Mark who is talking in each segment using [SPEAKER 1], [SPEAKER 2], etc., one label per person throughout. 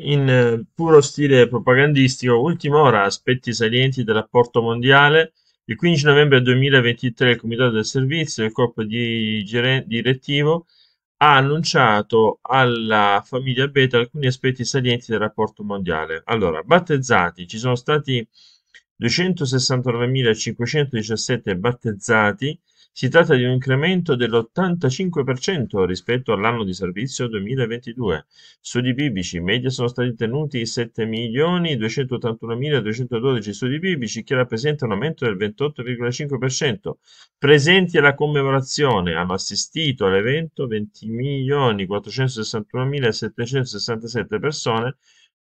[SPEAKER 1] in eh, puro stile propagandistico, ultima ora aspetti salienti del rapporto mondiale. Il 15 novembre 2023 il Comitato del Servizio e il Corpo Direttivo ha annunciato alla famiglia Beta alcuni aspetti salienti del rapporto mondiale. Allora, battezzati, ci sono stati 269.517 battezzati, si tratta di un incremento dell'85% rispetto all'anno di servizio 2022. Studi biblici, in media sono stati tenuti 7.281.212 studi biblici che rappresentano un aumento del 28,5%. Presenti alla commemorazione hanno assistito all'evento 20.461.767 persone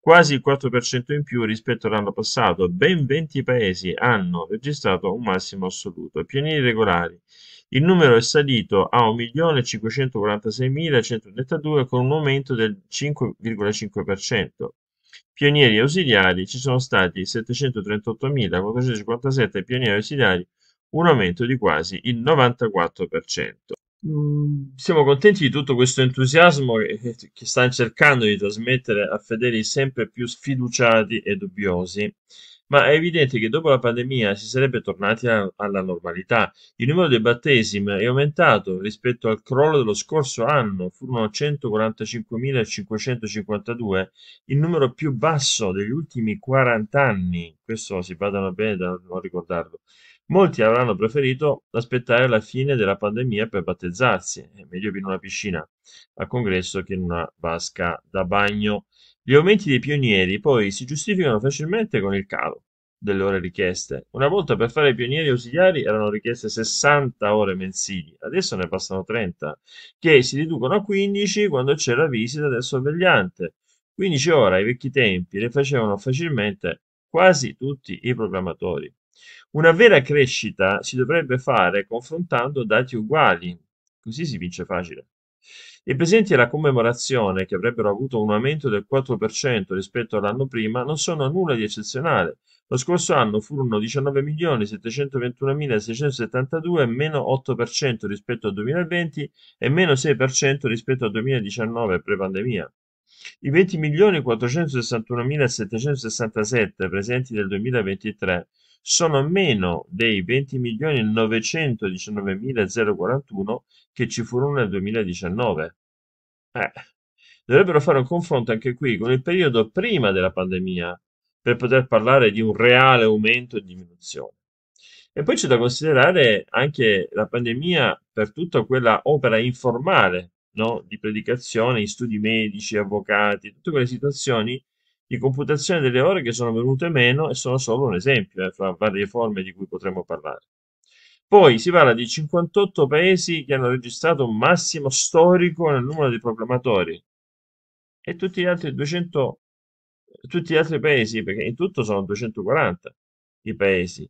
[SPEAKER 1] quasi il 4% in più rispetto all'anno passato. Ben 20 paesi hanno registrato un massimo assoluto. Pionieri regolari. Il numero è salito a 1.546.132 con un aumento del 5,5%. Pionieri ausiliari ci sono stati 738.457 pionieri ausiliari, un aumento di quasi il 94%. Mm, siamo contenti di tutto questo entusiasmo che, che stanno cercando di trasmettere a fedeli sempre più sfiduciati e dubbiosi. Ma è evidente che dopo la pandemia si sarebbe tornati a, alla normalità. Il numero dei battesimi è aumentato rispetto al crollo dello scorso anno, furono 145.552, il numero più basso degli ultimi 40 anni. Questo si badano bene da non ricordarlo. Molti avranno preferito aspettare la fine della pandemia per battezzarsi, è meglio in una piscina al congresso che in una vasca da bagno. Gli aumenti dei pionieri poi si giustificano facilmente con il calo delle ore richieste. Una volta per fare i pionieri ausiliari erano richieste 60 ore mensili, adesso ne passano 30, che si riducono a 15 quando c'è la visita del sorvegliante. 15 ore ai vecchi tempi le facevano facilmente quasi tutti i programmatori. Una vera crescita si dovrebbe fare confrontando dati uguali, così si vince facile. I presenti alla commemorazione, che avrebbero avuto un aumento del 4% rispetto all'anno prima, non sono nulla di eccezionale. Lo scorso anno furono 19.721.672, meno 8% rispetto al 2020 e meno 6% rispetto al 2019 pre-pandemia. I 20.461.767 presenti nel 2023 sono meno dei 20.919.041 che ci furono nel 2019. Eh, dovrebbero fare un confronto anche qui con il periodo prima della pandemia per poter parlare di un reale aumento e diminuzione. E poi c'è da considerare anche la pandemia per tutta quella opera informale no? di predicazione, in studi medici, avvocati, tutte quelle situazioni di computazione delle ore che sono venute meno e sono solo un esempio eh, fra varie forme di cui potremmo parlare. Poi si parla di 58 paesi che hanno registrato un massimo storico nel numero di programmatori e tutti gli altri 200, tutti gli altri paesi, perché in tutto sono 240 i paesi.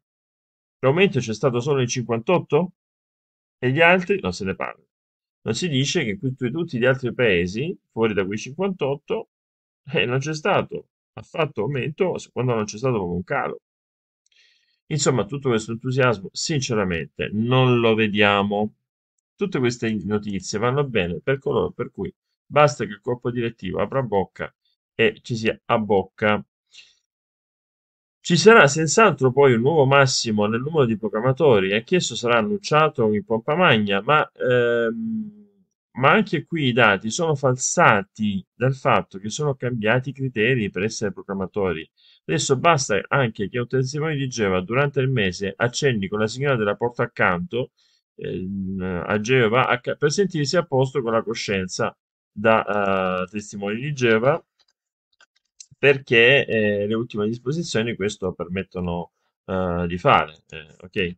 [SPEAKER 1] L'aumento c'è stato solo in 58 e gli altri non se ne parla. Non si dice che tutti gli altri paesi, fuori da quei 58, e eh, non c'è stato affatto aumento, quando non c'è stato proprio un calo. Insomma, tutto questo entusiasmo, sinceramente, non lo vediamo. Tutte queste notizie vanno bene per coloro per cui basta che il corpo direttivo apra bocca e ci sia a bocca. Ci sarà senz'altro poi un nuovo massimo nel numero di programmatori anch'esso sarà annunciato in pompa magna, ma ehm, ma anche qui i dati sono falsati dal fatto che sono cambiati i criteri per essere proclamatori. Adesso basta anche che un testimone di Geova durante il mese accenni con la signora della porta accanto eh, a Geova a, per sentirsi a posto con la coscienza da uh, eh, testimone di Geova perché eh, le ultime disposizioni questo permettono uh, di fare. Eh, ok.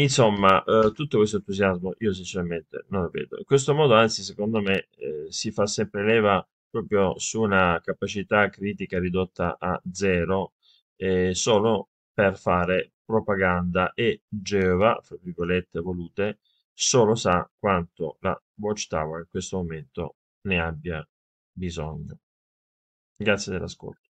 [SPEAKER 1] Insomma, eh, tutto questo entusiasmo io sinceramente non lo vedo. In questo modo, anzi, secondo me, eh, si fa sempre leva proprio su una capacità critica ridotta a zero eh, solo per fare propaganda e Geova, fra virgolette volute, solo sa quanto la Watchtower in questo momento ne abbia bisogno. Grazie dell'ascolto.